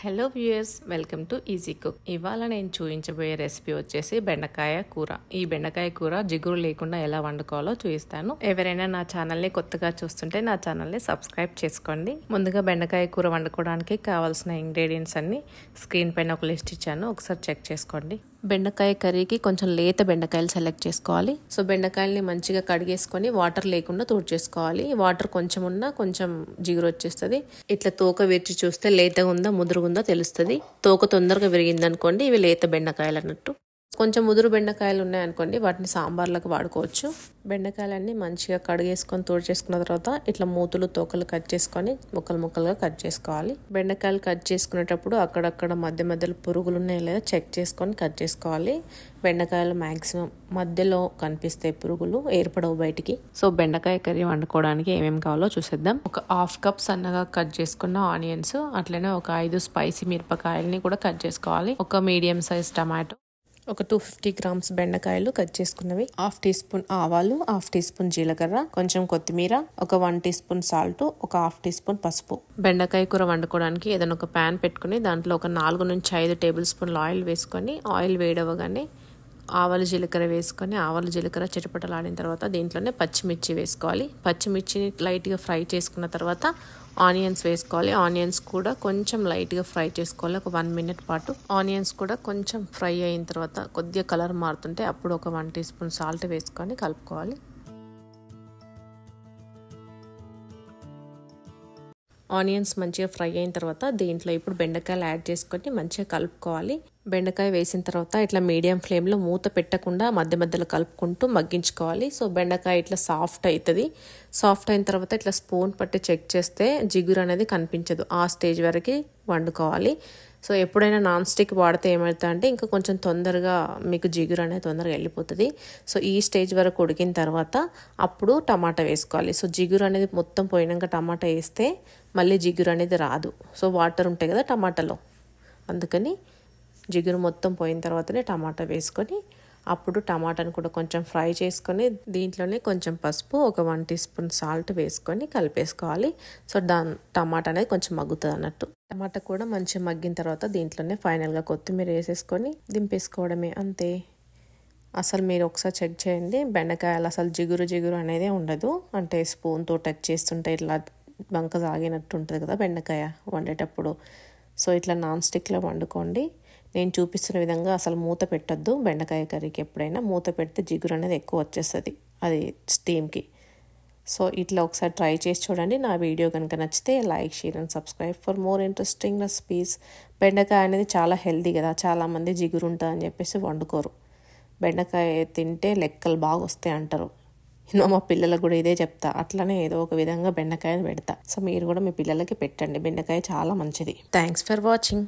hello viewers welcome to Easy Cook ఇవాళ నేను చూపించబోయే రెసిపీ వచ్చేసి బెండకాయ కూర ఈ బెండకాయ కూర జిగురు లేకుండా ఎలా వండుకోవాలో చూపిస్తాను ఎవరైనా నా ఛానల్ని కొత్తగా చూస్తుంటే నా ఛానల్ని సబ్స్క్రైబ్ చేసుకోండి ముందుగా బెండకాయ కూర వండుకోవడానికి కావాల్సిన ఇంగ్రీడియంట్స్ అన్ని స్క్రీన్ పైన ఒక లిస్ట్ ఇచ్చాను ఒకసారి చెక్ చేసుకోండి బెండకాయ కర్రీకి కొంచెం లేత బెండకాయలు సెలెక్ట్ చేసుకోవాలి సో బెండకాయల్ని మంచిగా కడిగేసుకొని వాటర్ లేకుండా తోడు చేసుకోవాలి వాటర్ కొంచెం ఉన్నా కొంచెం జిగురు వచ్చేస్తుంది ఇట్లా తోక విరిచి చూస్తే లేతగా ఉందా ముదురుగుందా తెలుస్తుంది తోక తొందరగా విరిగిందనుకోండి ఇవి లేత బెండకాయలు అన్నట్టు కొంచెం ముదురు బెండకాయలు ఉన్నాయనుకోండి వాటిని సాంబార్లకు వాడుకోవచ్చు బెండకాయలన్నీ మంచిగా కడిగేసుకొని చేసుకున్న తర్వాత ఇట్లా మూతులు తోకలు కట్ చేసుకొని ముక్కలు ముక్కలుగా కట్ చేసుకోవాలి బెండకాయలు కట్ చేసుకునేటప్పుడు అక్కడక్కడ మధ్య మధ్యలో పురుగులు ఉన్నాయి లేదా చెక్ చేసుకొని కట్ చేసుకోవాలి బెండకాయలు మ్యాక్సిమం మధ్యలో కనిపిస్తాయి పురుగులు ఏర్పడవు బయటికి సో బెండకాయ కర్రీ వండుకోవడానికి ఏమేమి కావాలో చూసేద్దాం ఒక హాఫ్ కప్ సన్నగా కట్ చేసుకున్న ఆనియన్స్ అట్లనే ఒక ఐదు స్పైసీ మిరపకాయలని కూడా కట్ చేసుకోవాలి ఒక మీడియం సైజ్ టమాటో ఒక టూ ఫిఫ్టీ గ్రామ్స్ బెండకాయలు కట్ చేసుకున్నవి హాఫ్ టీ స్పూన్ ఆవాలు హాఫ్ టీ స్పూన్ జీలకర్ర కొంచెం కొత్తిమీర ఒక వన్ టీ స్పూన్ సాల్ట్ ఒక హాఫ్ టీ స్పూన్ పసుపు బెండకాయ కూర వండుకోవడానికి ఏదైనా ఒక ప్యాన్ పెట్టుకుని దాంట్లో ఒక నాలుగు నుంచి ఐదు టేబుల్ స్పూన్ ఆయిల్ వేసుకొని ఆయిల్ వేడవగానే ఆవాలు జీలకర్ర వేసుకొని ఆవాలు జీలకర్ర చిటపటలాడిన తర్వాత దీంట్లోనే పచ్చిమిర్చి వేసుకోవాలి పచ్చిమిర్చిని లైట్గా ఫ్రై చేసుకున్న తర్వాత ఆనియన్స్ వేసుకోవాలి ఆనియన్స్ కూడా కొంచెం లైట్గా ఫ్రై చేసుకోవాలి ఒక వన్ మినిట్ పాటు ఆనియన్స్ కూడా కొంచెం ఫ్రై అయిన తర్వాత కొద్దిగా కలర్ మారుతుంటే అప్పుడు ఒక వన్ టీ స్పూన్ సాల్ట్ వేసుకొని కలుపుకోవాలి ఆనియన్స్ మంచిగా ఫ్రై అయిన తర్వాత దీంట్లో ఇప్పుడు బెండకాయలు యాడ్ చేసుకొని మంచిగా కలుపుకోవాలి బెండకాయ వేసిన తర్వాత ఇట్లా మీడియం ఫ్లేమ్లో మూత పెట్టకుండా మధ్య మధ్యలో కలుపుకుంటూ మగ్గించుకోవాలి సో బెండకాయ ఇట్లా సాఫ్ట్ అవుతుంది సాఫ్ట్ అయిన తర్వాత ఇట్లా స్పూన్ పట్టి చెక్ చేస్తే జిగురు అనేది కనిపించదు ఆ స్టేజ్ వరకు వండుకోవాలి సో ఎప్పుడైనా నాన్ స్టిక్ వాడితే ఏమవుతా అంటే ఇంకా కొంచెం తొందరగా మీకు జిగురు అనేది తొందరగా వెళ్ళిపోతుంది సో ఈ స్టేజ్ వరకు ఉడికిన తర్వాత అప్పుడు టమాటా వేసుకోవాలి సో జిగురు అనేది మొత్తం పోయినాక టమాటా వేస్తే మళ్ళీ జిగురు అనేది రాదు సో వాటర్ ఉంటాయి కదా టమాటాలో అందుకని జిగురు మొత్తం పోయిన తర్వాతనే టమాటా వేసుకొని అప్పుడు టమాటాను కూడా కొంచెం ఫ్రై చేసుకొని దీంట్లోనే కొంచెం పసుపు ఒక వన్ టీ స్పూన్ సాల్ట్ వేసుకొని కలిపేసుకోవాలి సో దాని టమాటా అనేది కొంచెం మగ్గుతుంది అన్నట్టు టమాటా కూడా మంచిగా మగ్గిన తర్వాత దీంట్లోనే ఫైనల్గా కొత్తిమీర వేసేసుకొని దింపేసుకోవడమే అంతే అసలు మీరు ఒకసారి చెక్ చేయండి బెండకాయలు అసలు జిగురు జిగురు అనేది ఉండదు అంటే స్పూన్తో టచ్ చేస్తుంటే ఇట్లా బంక సాగినట్టు ఉంటుంది కదా బెండకాయ వండేటప్పుడు సో ఇట్లా నాన్ స్టిక్లో వండుకోండి నేను చూపిస్తున్న విధంగా అసలు మూత పెట్టద్దు బెండకాయ కర్రీకి ఎప్పుడైనా మూత పెడితే జిగురు అనేది ఎక్కువ వచ్చేస్తుంది అది స్టీమ్కి సో ఇట్లా ఒకసారి ట్రై చేసి చూడండి నా వీడియో కనుక నచ్చితే like share and subscribe for more interesting recipes బెండకాయ అనేది చాలా హెల్దీ కదా చాలామంది జిగురు ఉంటుందని చెప్పేసి వండుకోరు బెండకాయ తింటే లెక్కలు బాగా వస్తాయి అంటారు నేను మా పిల్లలకు కూడా ఇదే చెప్తా అట్లనే ఏదో ఒక విధంగా బెండకాయని పెడతా సో మీరు కూడా మీ పిల్లలకి పెట్టండి బెండకాయ చాలా మంచిది థ్యాంక్స్ ఫర్ వాచింగ్